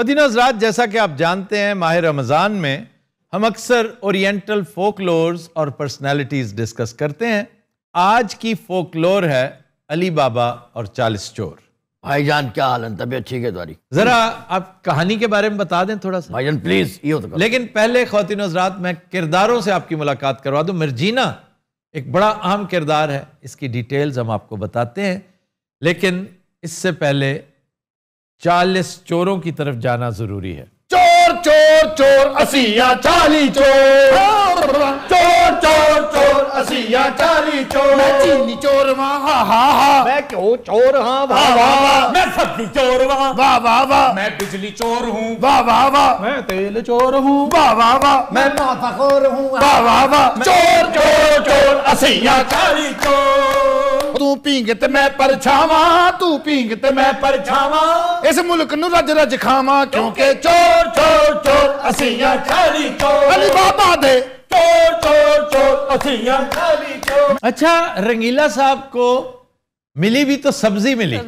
Medina हजरात जैसा कि आप जानते हैं माह रमज़ान में हम अक्सर ओरिएंटल फोकलोर्स और पर्सनालिटीज़ डिस्कस करते हैं आज की फोकलोर है अली बाबा और चालीस चोर जान क्या हाल है तबियत ठीक है तुम्हारी जरा आप कहानी के बारे में बता दें थोड़ा सा जान प्लीज ये तो लेकिन पहले खातिन हजरात मैं किरदारों से आपकी मुलाकात करवा दूं मिर्जीना एक बड़ा अहम किरदार है इसकी डिटेल्स हम आपको बताते हैं लेकिन इससे पहले चालीस चोरों की तरफ जाना जरूरी है चोर चोर चोर असिया चाली चोर चोर चोर चोर असिया चाली चोर मैं चीनी चोर वाह हा हा हा मैं क्यों चोर हाँ वाह हाँ, वाह हाँ। वाह मैं सब्जी चोर वाह वाह वाह वाह मैं बिजली चोर हूँ वाह वाह वाह मैं तेल चोर हूँ वाह वाह वाह मैं माथा खोर हूँ वाह वाह वाह चोर चोर चोर असिया चाली चोर तू ਭੀਂਗ ਤੇ ਮੈਂ ਪਰਛਾਵਾਂ ਤੂੰ ਭੀਂਗ ਤੇ ਮੈਂ ਪਰਛਾਵਾਂ ਇਸ ਮੁਲਕ ਨੂੰ ਰੱਜ ਰੱਜ ਖਾਵਾਂ ਕਿਉਂਕਿ चोर ਚੋਰ ਚੋਰ ਅਸੀਂ ਆ ਖਾਲੀ ਚੋਰ ਅਲੀ ਬਾਬਾ चोर चोर चोर असियां खाली चोर अच्छा रंगीला साहब को मिली भी तो सब्जी मिली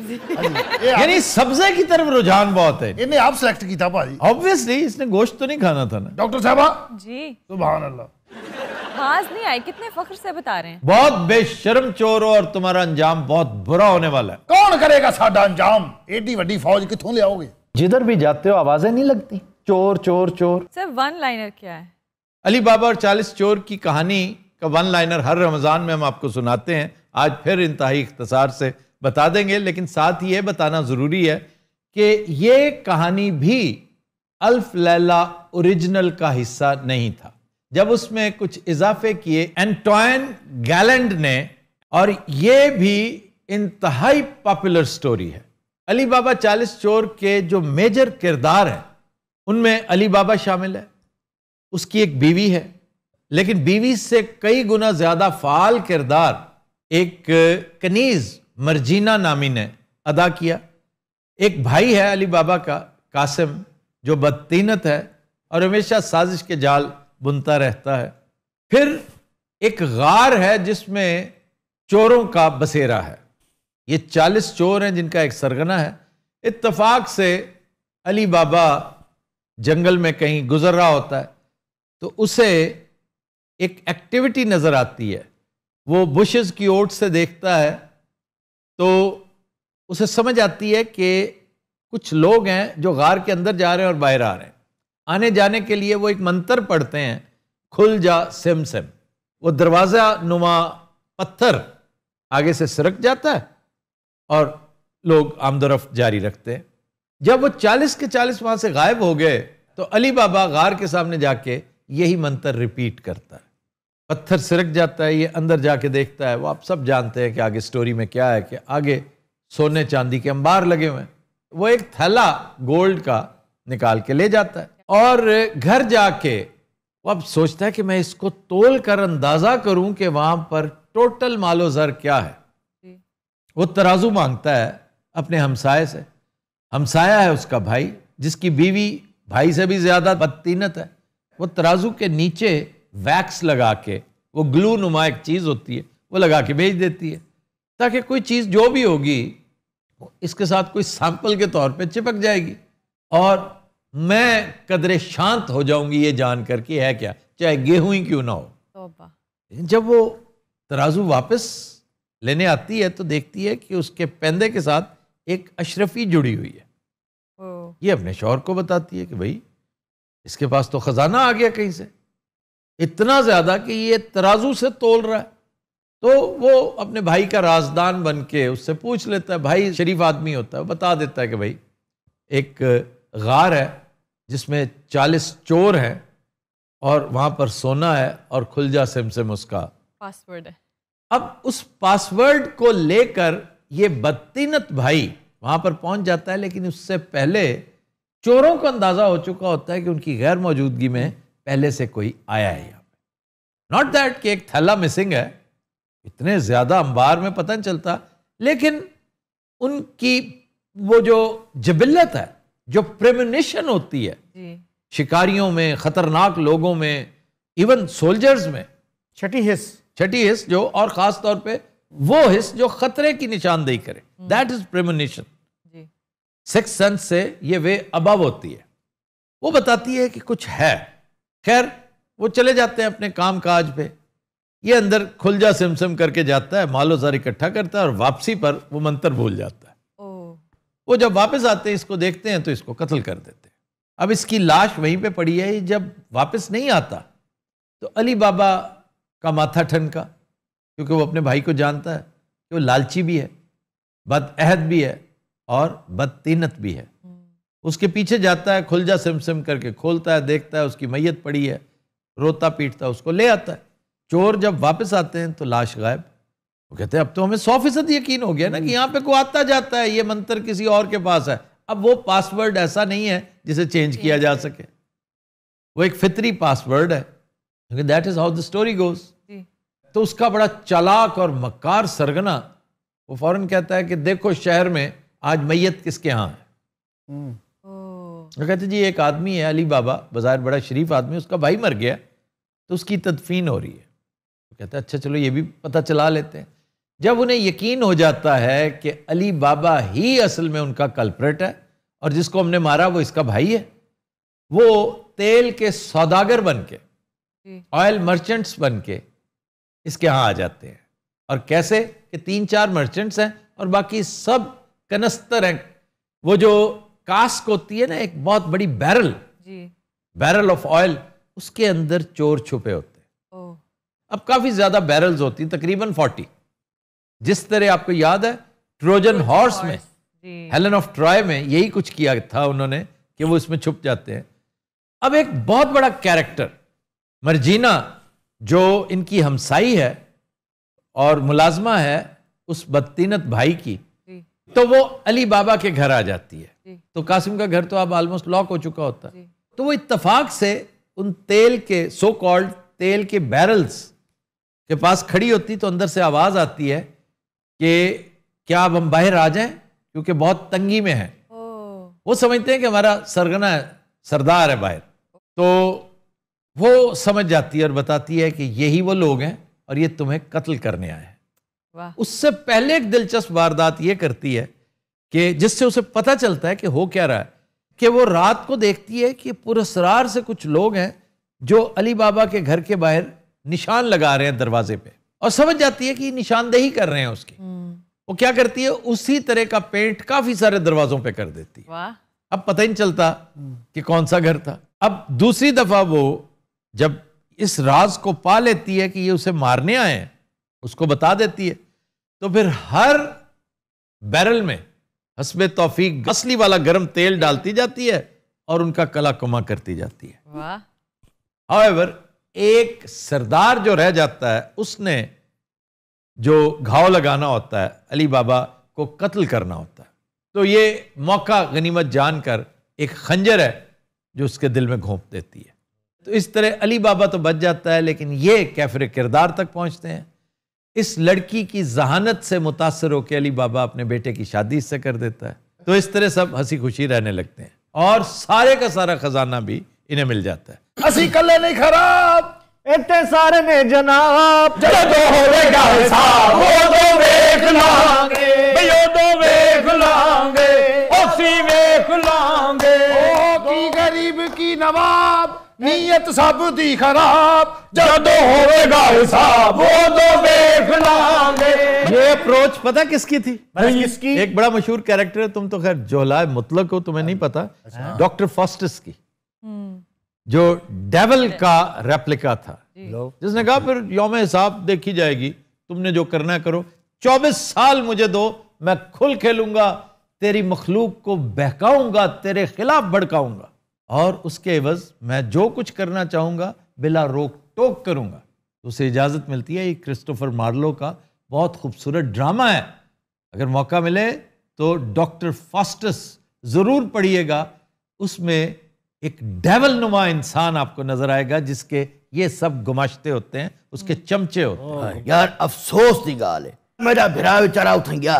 यानी सब्जे की तरफ रुझान बहुत है इन्हें आप सिलेक्ट की था भाजी ऑब्वियसली इसने गोश्त तो नहीं खाना था ना डॉक्टर साहब जी सुबह अल्लाह बाज नहीं आए कितने फख्र से बता रहे हैं बहुत बेशर्म चोर हो और तुम्हारा अंजाम बहुत बुरा होने वाला है कौन करेगा साडा अंजाम एडी वड्डी फौज किथों ले आओगे जिधर भी जाते हो आवाजें नहीं लगती चोर चोर चोर सर वन लाइनर क्या है अली बाबा और चालीस चोर की कहानी का वन लाइनर हर रमजान में हम आपको सुनाते हैं आज फिर इंतहाई इख्तसार से बता देंगे लेकिन साथ ही ये बताना ज़रूरी है कि ये कहानी भी अल्फ लैला ओरिजिनल का हिस्सा नहीं था जब उसमें कुछ इजाफे किए एंटोन गैलेंड ने और ये भी इंतहाई पॉपुलर स्टोरी है अली बाबा चालीस चोर के जो मेजर किरदार हैं उनमें अली बाबा शामिल है उसकी एक बीवी है लेकिन बीवी से कई गुना ज्यादा फाल किरदार एक कनीज मर्जीना नामी ने अदा किया एक भाई है अली बाबा का कासिम जो बदतीनत है और हमेशा साजिश के जाल बुनता रहता है फिर एक गार है जिसमें चोरों का बसेरा है ये चालीस चोर हैं जिनका एक सरगना है इतफ़ाक से अली बाबा जंगल में कहीं गुजर रहा होता है तो उसे एक एक्टिविटी नज़र आती है वो बुशेस की ओट से देखता है तो उसे समझ आती है कि कुछ लोग हैं जो गार के अंदर जा रहे हैं और बाहर आ रहे हैं आने जाने के लिए वो एक मंत्र पढ़ते हैं खुल जा सिम सिम वो दरवाज़ा नुमा पत्थर आगे से सरक जाता है और लोग आमदरफ्त जारी रखते हैं जब वो चालीस के चालीस वहाँ से गायब हो गए तो अली बाबा गार के सामने जाके यही मंत्र रिपीट करता है पत्थर सिरक जाता है ये अंदर जाके देखता है वो आप सब जानते हैं कि आगे स्टोरी में क्या है कि आगे सोने चांदी के अंबार लगे हुए हैं वो एक थैला गोल्ड का निकाल के ले जाता है और घर जाके वो अब सोचता है कि मैं इसको तोल कर अंदाजा करूं कि वहां पर टोटल मालो जर क्या है वो तराजू मांगता है अपने हमसाये से हमसाया है उसका भाई जिसकी बीवी भाई से भी ज्यादा बदतीनत है वो तराजू के नीचे वैक्स लगा के वो ग्लू नुमा एक चीज़ होती है वो लगा के भेज देती है ताकि कोई चीज़ जो भी होगी इसके साथ कोई सैंपल के तौर पे चिपक जाएगी और मैं कदरे शांत हो जाऊंगी ये जान करके है क्या चाहे गेहूं ही क्यों ना हो लेकिन जब वो तराजू वापस लेने आती है तो देखती है कि उसके पैंदे के साथ एक अशरफी जुड़ी हुई है ये अपने शौहर को बताती है कि भाई इसके पास तो खजाना आ गया कहीं से इतना ज्यादा कि ये तराजू से तोल रहा है तो वो अपने भाई का राजदान बन के उससे पूछ लेता है भाई शरीफ आदमी होता है बता देता है कि भाई एक गार है जिसमें चालीस चोर हैं और वहां पर सोना है और खुल जा सिम उसका पासवर्ड है अब उस पासवर्ड को लेकर ये बत्तीनत भाई वहां पर पहुंच जाता है लेकिन उससे पहले चोरों को अंदाज़ा हो चुका होता है कि उनकी गैर मौजूदगी में पहले से कोई आया है यहाँ पर नॉट दैट कि एक थैला मिसिंग है इतने ज़्यादा अंबार में पता नहीं चलता लेकिन उनकी वो जो जबिल्लत है जो प्रेमिनेशन होती है शिकारियों में खतरनाक लोगों में इवन सोल्जर्स में छठी हिस्स छठी हिस्स जो और खास तौर पे वो हिस्स जो खतरे की निशानदेही करे that is premonition six sense से ये वे अबव होती है वो बताती है कि कुछ है खैर वो चले जाते हैं अपने काम काज पे ये अंदर खुल जा करके जाता है मालो सार इकट्ठा करता है और वापसी पर वो मंत्र भूल जाता है वो जब वापस आते हैं इसको देखते हैं तो इसको कत्ल कर देते हैं अब इसकी लाश वहीं पे पड़ी है जब वापस नहीं आता तो अली बाबा का माथा ठनका क्योंकि वो अपने भाई को जानता है कि वो लालची भी है बद अहद भी है और बदतीनत भी है हम्म। उसके पीछे जाता है खुलजा सिम सिम करके खोलता है देखता है उसकी मैयत पड़ी है रोता पीटता है उसको ले आता है चोर जब वापस आते हैं तो लाश गायब वो कहते हैं अब तो हमें सौ फीसद यकीन हो गया ना कि हम्म। यहाँ पे को आता जाता है ये मंत्र किसी और के पास है अब वो पासवर्ड ऐसा नहीं है जिसे चेंज किया जा सके वो एक फितरी पासवर्ड है क्योंकि that is how the story goes तो उसका बड़ा चालाक और मकार सरगना वो फौरन कहता है कि देखो शहर में आज मैयत किसके यहाँ है हम्म। वो कहते जी एक आदमी है अली बाबा बाजार बड़ा शरीफ आदमी उसका भाई मर गया तो उसकी तदफीन हो रही है वो कहते हैं अच्छा चलो ये भी पता चला लेते हैं जब उन्हें यकीन हो जाता है कि अली बाबा ही असल में उनका कल्परेट है और जिसको हमने मारा वो इसका भाई है वो तेल के सौदागर बन के ऑयल मर्चेंट्स बन के इसके यहाँ आ जाते हैं और कैसे कि तीन चार मर्चेंट्स हैं और बाकी सब कनस्तर हैं वो जो कास्क होती है ना एक बहुत बड़ी बैरल बैरल ऑफ ऑयल उसके अंदर चोर छुपे होते हैं अब काफी ज्यादा बैरल्स होती तकरीबन फोर्टी जिस तरह आपको याद है ट्रोजन हॉर्स में हेलन ऑफ ट्रॉय में यही कुछ किया था उन्होंने कि वो इसमें छुप जाते हैं अब एक बहुत बड़ा कैरेक्टर मर्जीना जो इनकी हमसाई है और मुलाजमा है उस बदतीनत भाई की तो वो अली बाबा के घर आ जाती है तो कासिम का घर तो अब ऑलमोस्ट लॉक हो चुका होता है तो वो इत्तफाक से उन तेल के सो कॉल्ड तेल के बैरल्स के पास खड़ी होती तो अंदर से आवाज़ आती है कि क्या अब हम बाहर आ जाएं क्योंकि बहुत तंगी में है वो समझते हैं कि हमारा सरगना है सरदार है बाहर तो वो समझ जाती है और बताती है कि यही वो लोग हैं और ये तुम्हें कत्ल करने आए हैं उससे पहले एक दिलचस्प वारदात ये करती है कि जिससे उसे पता चलता है कि हो क्या रहा है कि वो रात को देखती है कि पुरसरार से कुछ लोग हैं जो अली बाबा के घर के बाहर निशान लगा रहे हैं दरवाजे पे और समझ जाती है कि निशानदेही कर रहे हैं उसकी हम्म। वो क्या करती है उसी तरह का पेंट काफी सारे दरवाजों पे कर देती है अब पता ही नहीं चलता हम्म। कि कौन सा घर था अब दूसरी दफा वो जब इस राज को पा लेती है कि ये उसे मारने आए हैं उसको बता देती है तो फिर हर बैरल में हसब तोफी गसली वाला गर्म तेल डालती जाती है और उनका कला कुमा करती जाती है हाउ एवर एक सरदार जो रह जाता है उसने जो घाव लगाना होता है अली बाबा को कत्ल करना होता है तो ये मौका गनीमत जानकर एक खंजर है जो उसके दिल में घोंप देती है तो इस तरह अली बाबा तो बच जाता है लेकिन ये कैफर किरदार तक पहुंचते हैं इस लड़की की जहानत से मुतासर होकर अली बाबा अपने बेटे की शादी इससे कर देता है तो इस तरह सब हंसी खुशी रहने लगते हैं और सारे का सारा खजाना भी इन्हें मिल जाता है ਅਸੀਂ ਕੱਲੇ ਨਹੀਂ ਖਰਾਬ ਇੱਥੇ ਸਾਰੇ ਨੇ ਜਨਾਬ ਜਦੋਂ ਹੋਵੇਗਾ ਹਿਸਾਬ ਉਦੋਂ ਵੇਖ ਲਾਂਗੇ ਬਈ ਉਦੋਂ ਵੇਖ ਲਾਂਗੇ ਅਸੀਂ ਵੇਖ ਲਾਂਗੇ ਉਹ ਕੀ ਗਰੀਬ ਕੀ ਨਵਾਬ ਨੀਅਤ ਸਭ ਦੀ ਖਰਾਬ ਜਦੋਂ ਹੋਵੇਗਾ हिसाब ਉਦੋਂ देख लांगे ये अप्रोच पता किसकी थी किसकी एक बड़ा मशहूर कैरेक्टर है तुम तो खैर जोहलाए मुतलक हो तुम्हें नहीं पता डॉक्टर फास्टिस की जो डेवल का रेप्लिका था जिसने कहा फिर योम हिसाब देखी जाएगी तुमने जो करना करो चौबीस साल मुझे दो मैं खुल खेलूंगा तेरी मखलूक को बहकाऊंगा तेरे खिलाफ भड़काऊंगा और उसके एवज मैं जो कुछ करना चाहूंगा बिला रोक टोक करूंगा तो उसे इजाज़त मिलती है ये क्रिस्टोफर मार्लो का बहुत खूबसूरत ड्रामा है अगर मौका मिले तो डॉक्टर फास्टस ज़रूर पढ़िएगा उसमें एक डेवल नुमा इंसान आपको नजर आएगा जिसके ये सब गुमाशते होते हैं उसके चमचे होते हैं हाँ। यार अफसोस की गाल है मेरा भिरा बेचारा उठ गया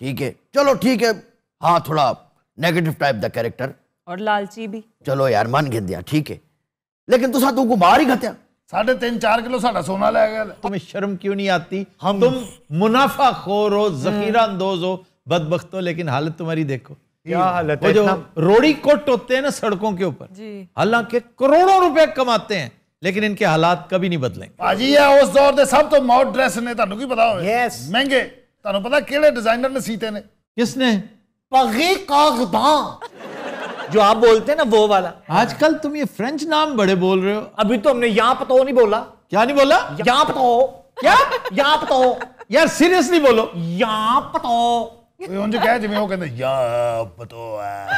ठीक है चलो ठीक है हाँ थोड़ा नेगेटिव टाइप द कैरेक्टर और लालची भी चलो यार मन गिर दिया ठीक है लेकिन तुसा तू बाहर ही खत्या साढ़े तीन चार किलो सा सोना ले गया तुम्हें शर्म क्यों नहीं आती हम तुम मुनाफा खोर हो जखीरा अंदोज हो बदबख्त हो लेकिन हालत तुम्हारी देखो क्या हालत है जो रोड़ी कोट होते हैं ना सड़कों के ऊपर हालांकि करोड़ों रुपए कमाते हैं लेकिन इनके हालात कभी नहीं बदले भाजी है उस दौर ਦੇ सब तो मॉड ड्रेस ने ਤੁਹਾਨੂੰ ਕੀ पता ਹੋਵੇ ਯੈਸ ਮਹਿੰਗੇ ਤੁਹਾਨੂੰ ਪਤਾ ਕਿਹੜੇ ਡਿਜ਼ਾਈਨਰ ਨੇ ਸੀਤੇ ਨੇ ਕਿਸ ਨੇ ਪਗੀ जो आप बोलते हैं ना वो वाला आजकल तुम ये फ्रेंच नाम बड़े बोल रहे हो अभी तो हमने यहाँ पतो नहीं बोला क्या नहीं बोला यहाँ पतो क्या यहाँ पतो यार सीरियसली बोलो यहाँ पतो 왜 언제 깨야지 매혹했는데 야 아빠도 아.